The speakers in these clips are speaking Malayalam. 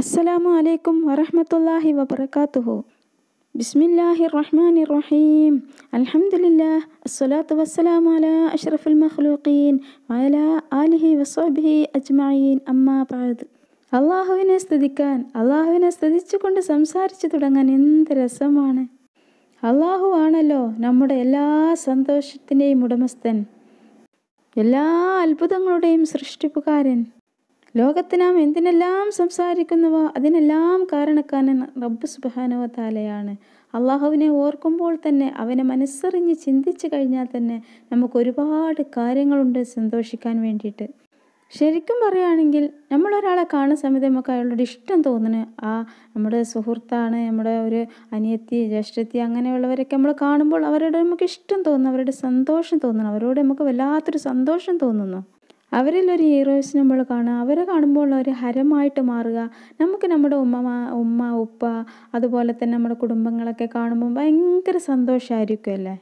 അസ്സലാമു അലൈക്കും വറഹമത്തല്ലാഹി വബർക്കാത്തുഹു ബിസ്മില്ലാഹി റഹ്മാൻ റഹീം അൽഹംദുലില്ലാ അസ്സലാത്തു വസ്സലാമു അല അഷ്റഫുൽ മഖ്ലൂഖീൻ വഅല ആലിഹി വസ്വബിഹി അജ്മഈൻ അമ്മാ അള്ളാഹുവിനെ സ്തുതിക്കാൻ അള്ളാഹുവിനെ സ്തുതിച്ചുകൊണ്ട് സംസാരിച്ചു തുടങ്ങാൻ എന്ത് രസമാണ് അള്ളാഹു ആണല്ലോ നമ്മുടെ എല്ലാ സന്തോഷത്തിൻ്റെയും ഉടമസ്ഥൻ എല്ലാ അത്ഭുതങ്ങളുടെയും സൃഷ്ടിപ്പുകാരൻ ലോകത്ത് നാം എന്തിനെല്ലാം സംസാരിക്കുന്നുവോ അതിനെല്ലാം കാരണക്കാരൻ റബ്ബ് സുബാനുവ താലയാണ് അള്ളാഹുവിനെ ഓർക്കുമ്പോൾ തന്നെ അവനെ മനസ്സറിഞ്ഞ് ചിന്തിച്ചു കഴിഞ്ഞാൽ തന്നെ നമുക്ക് ഒരുപാട് കാര്യങ്ങളുണ്ട് സന്തോഷിക്കാൻ വേണ്ടിയിട്ട് ശരിക്കും പറയുകയാണെങ്കിൽ നമ്മളൊരാളെ കാണുന്ന സമയത്ത് നമുക്ക് അയാളോട് ഇഷ്ടം തോന്നുന്നു ആ നമ്മുടെ സുഹൃത്താണ് നമ്മുടെ ഒരു അനിയത്തി ജ്യേഷ്ഠത്തി അങ്ങനെയുള്ളവരൊക്കെ നമ്മൾ കാണുമ്പോൾ അവരോട് നമുക്ക് ഇഷ്ടം തോന്നുന്നു അവരുടെ സന്തോഷം തോന്നുന്നു അവരോട് നമുക്ക് വല്ലാത്തൊരു സന്തോഷം തോന്നുന്നു അവരിലൊരു ഹീറോസിനെ നമ്മൾ കാണുക അവരെ കാണുമ്പോൾ ഒരു ഹരമായിട്ട് മാറുക നമുക്ക് നമ്മുടെ ഉമ്മ ഉമ്മ ഉപ്പ അതുപോലെ തന്നെ നമ്മുടെ കുടുംബങ്ങളൊക്കെ കാണുമ്പോൾ ഭയങ്കര സന്തോഷമായിരിക്കും അല്ലേ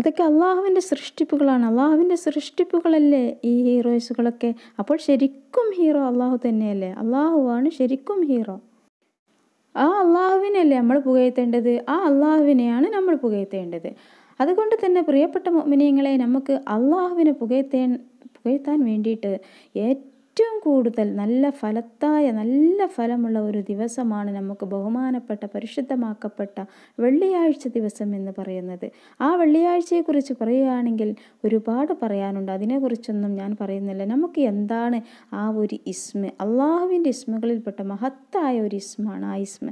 അതൊക്കെ അള്ളാഹുവിൻ്റെ സൃഷ്ടിപ്പുകളാണ് അള്ളാഹുവിൻ്റെ സൃഷ്ടിപ്പുകളല്ലേ ഈ ഹീറോയിസുകളൊക്കെ അപ്പോൾ ശരിക്കും ഹീറോ അള്ളാഹു തന്നെയല്ലേ അള്ളാഹുവാണ് ശരിക്കും ഹീറോ ആ അള്ളാഹുവിനല്ലേ നമ്മൾ പുകയത്തേണ്ടത് ആ അള്ളാഹുവിനെയാണ് നമ്മൾ പുകയത്തേണ്ടത് അതുകൊണ്ട് തന്നെ പ്രിയപ്പെട്ട മിനിയങ്ങളെ നമുക്ക് അള്ളാഹുവിനെ പുകയത്തേ പുകഴ്ത്താൻ വേണ്ടിയിട്ട് ഏറ്റവും കൂടുതൽ നല്ല ഫലത്തായ നല്ല ഫലമുള്ള ഒരു ദിവസമാണ് നമുക്ക് ബഹുമാനപ്പെട്ട പരിശുദ്ധമാക്കപ്പെട്ട വെള്ളിയാഴ്ച ദിവസം എന്ന് പറയുന്നത് ആ വെള്ളിയാഴ്ചയെക്കുറിച്ച് പറയുകയാണെങ്കിൽ ഒരുപാട് പറയാനുണ്ട് അതിനെക്കുറിച്ചൊന്നും ഞാൻ പറയുന്നില്ല നമുക്ക് എന്താണ് ആ ഒരു ഇസ്മ അള്ളാഹുവിൻ്റെ ഇസ്മകളിൽപ്പെട്ട മഹത്തായ ഒരു ഇസ്മാണ് ആ ഇസ്മ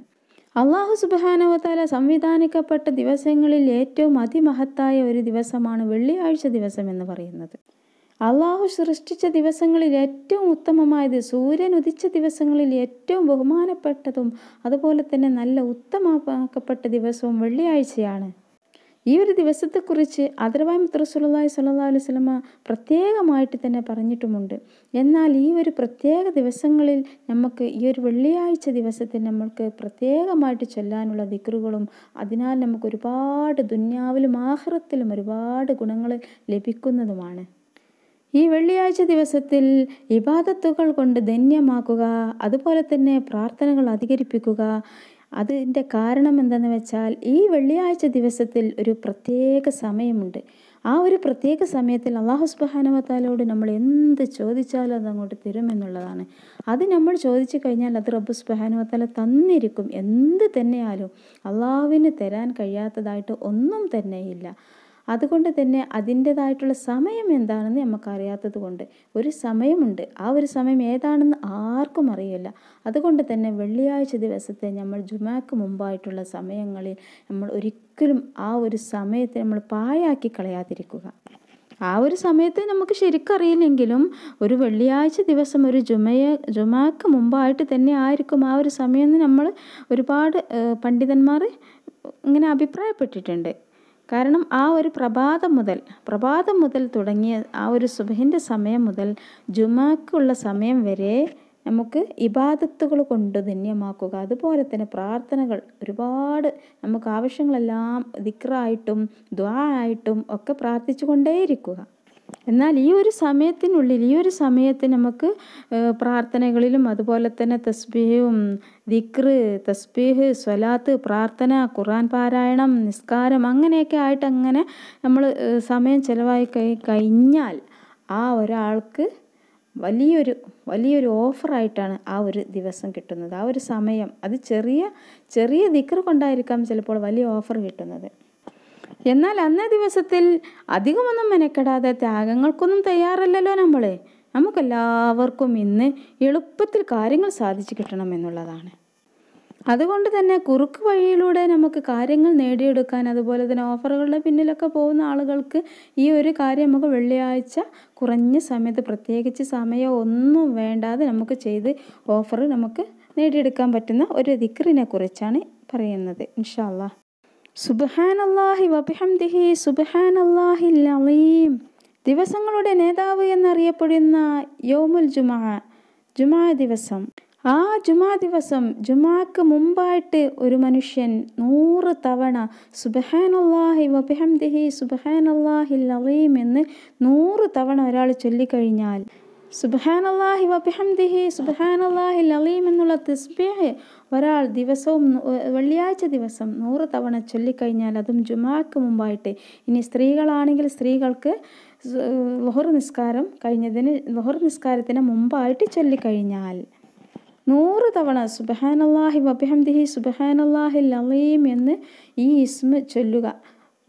അള്ളാഹു സുബാനവതാല സംവിധാനിക്കപ്പെട്ട ദിവസങ്ങളിൽ ഏറ്റവും അതിമഹത്തായ ഒരു ദിവസമാണ് വെള്ളിയാഴ്ച ദിവസം എന്ന് പറയുന്നത് അള്ളാഹു സൃഷ്ടിച്ച ദിവസങ്ങളിൽ ഏറ്റവും ഉത്തമമായത് സൂര്യൻ ഉദിച്ച ദിവസങ്ങളിൽ ഏറ്റവും ബഹുമാനപ്പെട്ടതും അതുപോലെ തന്നെ നല്ല ഉത്തമമാക്കപ്പെട്ട ദിവസവും വെള്ളിയാഴ്ചയാണ് ഈ ഒരു ദിവസത്തെക്കുറിച്ച് അതിർവായ മുത്തറസുല്ലാഹി സ്വല്ലാ അലൈഹി സ്വലമ പ്രത്യേകമായിട്ട് തന്നെ പറഞ്ഞിട്ടുമുണ്ട് എന്നാൽ ഈ ഒരു പ്രത്യേക ദിവസങ്ങളിൽ നമുക്ക് ഈ ഒരു വെള്ളിയാഴ്ച ദിവസത്തിൽ നമ്മൾക്ക് പ്രത്യേകമായിട്ട് ചൊല്ലാനുള്ള ദിക്റുകളും അതിനാൽ നമുക്ക് ഒരുപാട് ദുന്യാവിലും ആഹ്റത്തിലും ഒരുപാട് ഗുണങ്ങൾ ലഭിക്കുന്നതുമാണ് ഈ വെള്ളിയാഴ്ച ദിവസത്തിൽ ഇബാദത്തുകൾ കൊണ്ട് ധന്യമാക്കുക അതുപോലെ തന്നെ പ്രാർത്ഥനകൾ അധികരിപ്പിക്കുക അതിൻ്റെ കാരണം എന്തെന്ന് വെച്ചാൽ ഈ വെള്ളിയാഴ്ച ദിവസത്തിൽ ഒരു പ്രത്യേക സമയമുണ്ട് ആ ഒരു പ്രത്യേക സമയത്തിൽ അള്ളാഹു സുബാനവത്താലോട് നമ്മൾ എന്ത് ചോദിച്ചാലും അത് അങ്ങോട്ട് തരുമെന്നുള്ളതാണ് അത് നമ്മൾ ചോദിച്ചു കഴിഞ്ഞാൽ അത് റബ്ബു സുബാനവത്താല തന്നിരിക്കും എന്ത് തന്നെയാലും അള്ളാഹുവിന് തരാൻ കഴിയാത്തതായിട്ട് ഒന്നും തന്നെയില്ല അതുകൊണ്ട് തന്നെ അതിൻ്റെതായിട്ടുള്ള സമയം എന്താണെന്ന് നമുക്കറിയാത്തത് കൊണ്ട് ഒരു സമയമുണ്ട് ആ ഒരു സമയം ഏതാണെന്ന് ആർക്കും അറിയില്ല അതുകൊണ്ട് തന്നെ വെള്ളിയാഴ്ച ദിവസത്തെ നമ്മൾ ജുമാക്ക് മുമ്പായിട്ടുള്ള സമയങ്ങളിൽ നമ്മൾ ഒരിക്കലും ആ ഒരു സമയത്തെ നമ്മൾ പായാക്കി കളയാതിരിക്കുക ആ ഒരു സമയത്ത് നമുക്ക് ശരിക്കറിയില്ലെങ്കിലും ഒരു വെള്ളിയാഴ്ച ദിവസം ഒരു ജുമയെ ജുമാക്ക് മുമ്പായിട്ട് തന്നെ ആയിരിക്കും ആ ഒരു സമയം നമ്മൾ ഒരുപാട് പണ്ഡിതന്മാർ ഇങ്ങനെ അഭിപ്രായപ്പെട്ടിട്ടുണ്ട് കാരണം ആ ഒരു പ്രഭാതം മുതൽ പ്രഭാതം മുതൽ തുടങ്ങിയ ആ ഒരു സുബഹിൻ്റെ സമയം മുതൽ ജുമാക്കുള്ള സമയം വരെ നമുക്ക് ഇബാദത്തുകൾ കൊണ്ട് ധന്യമാക്കുക അതുപോലെ തന്നെ പ്രാർത്ഥനകൾ ഒരുപാട് നമുക്ക് ആവശ്യങ്ങളെല്ലാം ദിക്റായിട്ടും ദ്വാ ആയിട്ടും ഒക്കെ പ്രാർത്ഥിച്ചു കൊണ്ടേയിരിക്കുക എന്നാൽ ഈ ഒരു സമയത്തിനുള്ളിൽ ഈ ഒരു സമയത്ത് നമുക്ക് പ്രാർത്ഥനകളിലും അതുപോലെ തന്നെ തസ്ബീഹും ദിക്ര് തസ്ബീഹ് സ്വലാത്ത് പ്രാർത്ഥന ഖുറാൻ പാരായണം നിസ്കാരം അങ്ങനെയൊക്കെ ആയിട്ട് അങ്ങനെ നമ്മൾ സമയം ചിലവായി കഴിഞ്ഞാൽ ആ ഒരാൾക്ക് വലിയൊരു വലിയൊരു ഓഫറായിട്ടാണ് ആ ഒരു ദിവസം കിട്ടുന്നത് ആ ഒരു സമയം അത് ചെറിയ ചെറിയ ദിക്റ് കൊണ്ടായിരിക്കാം ചിലപ്പോൾ വലിയ ഓഫർ കിട്ടുന്നത് എന്നാൽ അന്നേ ദിവസത്തിൽ അധികമൊന്നും മെനക്കെടാതെ ത്യാഗങ്ങൾക്കൊന്നും തയ്യാറല്ലല്ലോ നമ്മൾ നമുക്കെല്ലാവർക്കും ഇന്ന് എളുപ്പത്തിൽ കാര്യങ്ങൾ സാധിച്ചു കിട്ടണം എന്നുള്ളതാണ് അതുകൊണ്ട് തന്നെ കുറുക്ക് വഴിയിലൂടെ നമുക്ക് കാര്യങ്ങൾ നേടിയെടുക്കാൻ അതുപോലെ തന്നെ ഓഫറുകളുടെ പിന്നിലൊക്കെ പോകുന്ന ആളുകൾക്ക് ഈ ഒരു കാര്യം നമുക്ക് വെള്ളിയാഴ്ച കുറഞ്ഞ സമയത്ത് പ്രത്യേകിച്ച് സമയം ഒന്നും വേണ്ടാതെ നമുക്ക് ചെയ്ത് ഓഫർ നമുക്ക് നേടിയെടുക്കാൻ പറ്റുന്ന ഒരു ദിക്റിനെ കുറിച്ചാണ് പറയുന്നത് ഇൻഷാല്ലാ വബിഹംദിഹി അലീം ദിവസങ്ങളുടെ നേതാവ് എന്നറിയപ്പെടുന്ന യോമുൽ ജുമാ ജുമാ ദിവസം ആ ജുമാ ദിവസം ജുമാക്ക് മുമ്പായിട്ട് ഒരു മനുഷ്യൻ നൂറ് തവണ സുബഹാനല്ലാഹി വബിഹംദിഹി സുബഹാനല്ലാഹിൽ അലീം എന്ന് നൂറ് തവണ ഒരാൾ ചൊല്ലിക്കഴിഞ്ഞാൽ വബിഹംദിഹി എന്നുള്ള തസ്ബീഹ് ഒരാൾ ദിവസവും വെള്ളിയാഴ്ച ദിവസം നൂറ് തവണ ചൊല്ലിക്കഴിഞ്ഞാൽ അതും ജുമാക്ക് മുമ്പായിട്ട് ഇനി സ്ത്രീകളാണെങ്കിൽ സ്ത്രീകൾക്ക് ലൊഹർ നിസ്കാരം കഴിഞ്ഞതിന് ലൊഹർ നിസ്കാരത്തിന് മുമ്പായിട്ട് ചൊല്ലിക്കഴിഞ്ഞാൽ നൂറ് തവണ സുബഹാനല്ലാഹി വബിഹംദിഹി അള്ളാഹി ലളീം എന്ന് ഈ ഇസ്മ ചൊല്ലുക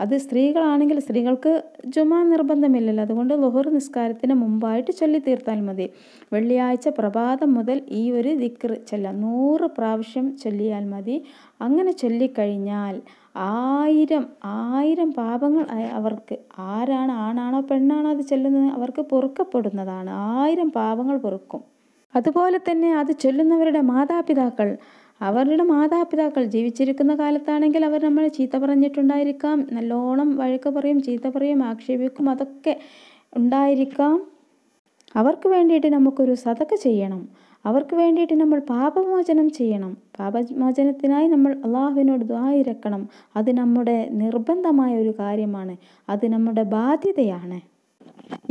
അത് സ്ത്രീകളാണെങ്കിൽ സ്ത്രീകൾക്ക് ജുമാ നിർബന്ധമില്ലല്ലോ അതുകൊണ്ട് ലുഹർ നിസ്കാരത്തിന് മുമ്പായിട്ട് ചൊല്ലി തീർത്താൽ മതി വെള്ളിയാഴ്ച പ്രഭാതം മുതൽ ഈ ഒരു ദിക്ർ ചൊല്ലാം നൂറ് പ്രാവശ്യം ചൊല്ലിയാൽ മതി അങ്ങനെ ചൊല്ലിക്കഴിഞ്ഞാൽ ആയിരം ആയിരം പാപങ്ങൾ അവർക്ക് ആരാണ് ആണാണോ പെണ്ണാണോ അത് ചൊല്ലുന്നത് അവർക്ക് പൊറുക്കപ്പെടുന്നതാണ് ആയിരം പാപങ്ങൾ പൊറുക്കും അതുപോലെ തന്നെ അത് ചൊല്ലുന്നവരുടെ മാതാപിതാക്കൾ അവരുടെ മാതാപിതാക്കൾ ജീവിച്ചിരിക്കുന്ന കാലത്താണെങ്കിൽ അവർ നമ്മളെ ചീത്ത പറഞ്ഞിട്ടുണ്ടായിരിക്കാം നല്ലോണം വഴക്ക് പറയും ചീത്ത പറയും ആക്ഷേപിക്കും അതൊക്കെ ഉണ്ടായിരിക്കാം അവർക്ക് വേണ്ടിയിട്ട് നമുക്കൊരു സതക്ക ചെയ്യണം അവർക്ക് വേണ്ടിയിട്ട് നമ്മൾ പാപമോചനം ചെയ്യണം പാപമോചനത്തിനായി നമ്മൾ അള്ളാഹുവിനോട് ദ്വായിരക്കണം അത് നമ്മുടെ നിർബന്ധമായ ഒരു കാര്യമാണ് അത് നമ്മുടെ ബാധ്യതയാണ്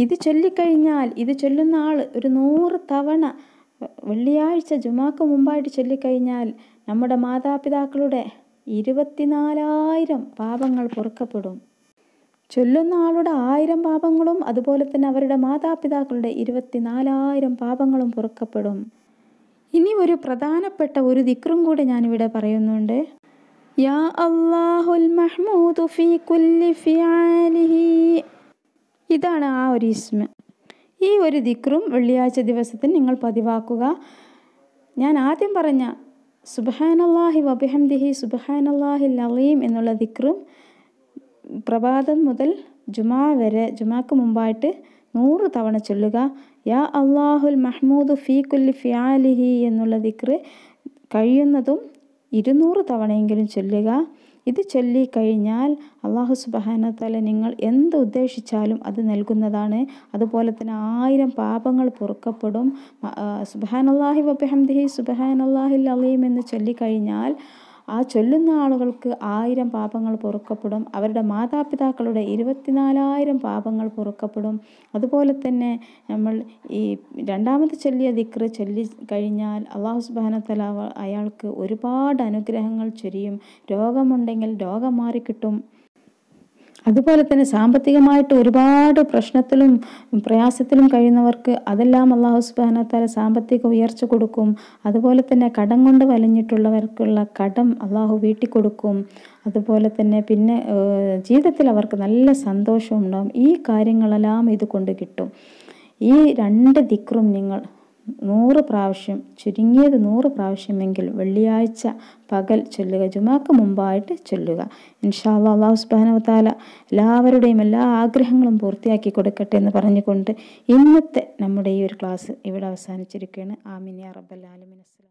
ഇത് ചൊല്ലിക്കഴിഞ്ഞാൽ ഇത് ചൊല്ലുന്ന ആൾ ഒരു നൂറ് തവണ വെള്ളിയാഴ്ച ജുമാക്ക് മുമ്പായിട്ട് ചൊല്ലിക്കഴിഞ്ഞാൽ നമ്മുടെ മാതാപിതാക്കളുടെ ഇരുപത്തിനാലായിരം പാപങ്ങൾ പൊറുക്കപ്പെടും ചൊല്ലുന്ന ആളുടെ ആയിരം പാപങ്ങളും അതുപോലെ തന്നെ അവരുടെ മാതാപിതാക്കളുടെ ഇരുപത്തിനാലായിരം പാപങ്ങളും പൊറുക്കപ്പെടും ഇനി ഒരു പ്രധാനപ്പെട്ട ഒരു ദിക്റും കൂടി ഞാനിവിടെ പറയുന്നുണ്ട് യാ അള്ളാഹുൽ മഹ്മൂദ് ഫീ കുല്ലി ഫിയാലിഹി ഇതാണ് ആ ഒരു ഇസ്മ ഈ ഒരു ദിക്റും വെള്ളിയാഴ്ച ദിവസത്തിൽ നിങ്ങൾ പതിവാക്കുക ഞാൻ ആദ്യം പറഞ്ഞ സുബഹാനല്ലാഹി വബിഹംദിഹി സുബഹാനല്ലാഹി ലളീം എന്നുള്ള ദിക്റും പ്രഭാതം മുതൽ ജുമാ വരെ ജുമാക്ക് മുമ്പായിട്ട് നൂറ് തവണ ചൊല്ലുക യാ അള്ളാഹുൽ മഹ്മൂദ് ഫീ കുല്ലി ഫിയാലിഹി എന്നുള്ള ദിക്റ് കഴിയുന്നതും ഇരുന്നൂറ് തവണയെങ്കിലും ചൊല്ലുക ഇത് ചൊല്ലിക്കഴിഞ്ഞാൽ അള്ളാഹു സുബഹാന തല നിങ്ങൾ എന്ത് ഉദ്ദേശിച്ചാലും അത് നൽകുന്നതാണ് അതുപോലെ തന്നെ ആയിരം പാപങ്ങൾ പൊറുക്കപ്പെടും വബ്ബഹംദി വബിഹംദിഹി അള്ളാഹിൽ അലീം എന്ന് ചൊല്ലിക്കഴിഞ്ഞാൽ ആ ചൊല്ലുന്ന ആളുകൾക്ക് ആയിരം പാപങ്ങൾ പൊറുക്കപ്പെടും അവരുടെ മാതാപിതാക്കളുടെ ഇരുപത്തിനാലായിരം പാപങ്ങൾ പൊറുക്കപ്പെടും അതുപോലെ തന്നെ നമ്മൾ ഈ രണ്ടാമത് ചൊല്ലിയ ദിക്ർ ചൊല്ലി കഴിഞ്ഞാൽ അള്ളാഹു സുബാനത്തല അയാൾക്ക് ഒരുപാട് അനുഗ്രഹങ്ങൾ ചൊരിയും രോഗമുണ്ടെങ്കിൽ രോഗം മാറിക്കിട്ടും അതുപോലെ തന്നെ സാമ്പത്തികമായിട്ട് ഒരുപാട് പ്രശ്നത്തിലും പ്രയാസത്തിലും കഴിയുന്നവർക്ക് അതെല്ലാം അള്ളാഹു സുബാനത്താല സാമ്പത്തിക ഉയർച്ച കൊടുക്കും അതുപോലെ തന്നെ കടം കൊണ്ട് വലഞ്ഞിട്ടുള്ളവർക്കുള്ള കടം അള്ളാഹു വീട്ടിൽ കൊടുക്കും അതുപോലെ തന്നെ പിന്നെ ജീവിതത്തിൽ അവർക്ക് നല്ല സന്തോഷം ഉണ്ടാകും ഈ കാര്യങ്ങളെല്ലാം ഇതുകൊണ്ട് കിട്ടും ഈ രണ്ട് ദിക്റും നിങ്ങൾ നൂറ് പ്രാവശ്യം ചുരുങ്ങിയത് നൂറ് പ്രാവശ്യമെങ്കിലും വെള്ളിയാഴ്ച പകൽ ചൊല്ലുക ജുമാക്ക് മുമ്പായിട്ട് ചൊല്ലുക ഇൻഷാ അള്ളാഹു സുബ്ഹാനഹു വതആല എല്ലാവരുടെയും എല്ലാ ആഗ്രഹങ്ങളും പൂർത്തിയാക്കി കൊടുക്കട്ടെ എന്ന് പറഞ്ഞുകൊണ്ട് ഇന്നത്തെ നമ്മുടെ ഈ ഒരു ക്ലാസ് ഇവിടെ അവസാനിച്ചിരിക്കുകയാണ് ആമിനി യാ